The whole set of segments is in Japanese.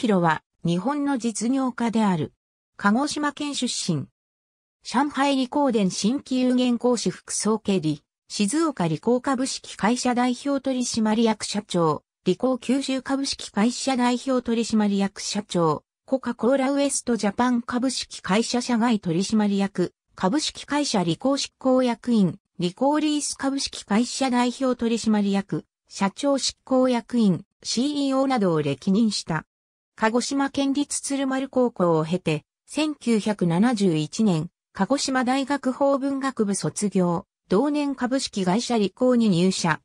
弘は日本の実業家である。鹿児島県出身。上海理工電新規有限講師副総経理、静岡理工株式会社代表取締役社長、理工九州株式会社代表取締役社長、コカ・コーラウエストジャパン株式会社社外取締役、株式会社理工執行役員、理工リース株式会社代表取締役、社長執行役員、CEO などを歴任した。鹿児島県立鶴丸高校を経て、1971年、鹿児島大学法文学部卒業、同年株式会社理工に入社。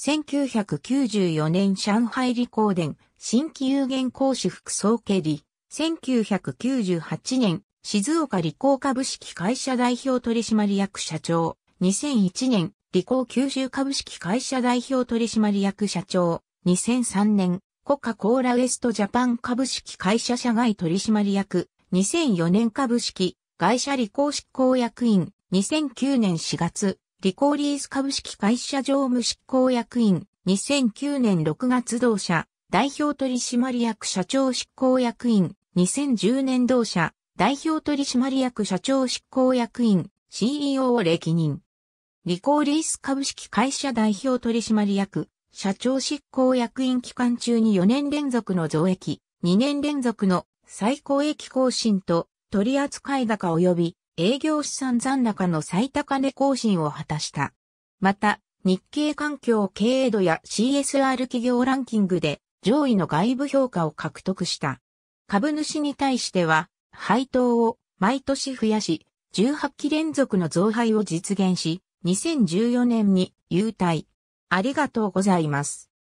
1994年上海理工電、新規有限講師副総経理、1998年、静岡理工株式会社代表取締役社長、2001年、理工九州株式会社代表取締役社長、2003年、コカ・コーラウエストジャパン株式会社社外取締役、2004年株式、会社理工執行役員、2009年4月、リコーリース株式会社常務執行役員、2009年6月同社、代表取締役社長執行役員、2010年同社、代表取締役社長執行役員、CEO を歴任。リコーリース株式会社代表取締役、社長執行役員期間中に4年連続の増益、2年連続の最高益更新と取扱高及び営業資産残高の最高値更新を果たした。また、日経環境経営度や CSR 企業ランキングで上位の外部評価を獲得した。株主に対しては、配当を毎年増やし、18期連続の増配を実現し、2014年に優待、ありがとうございます。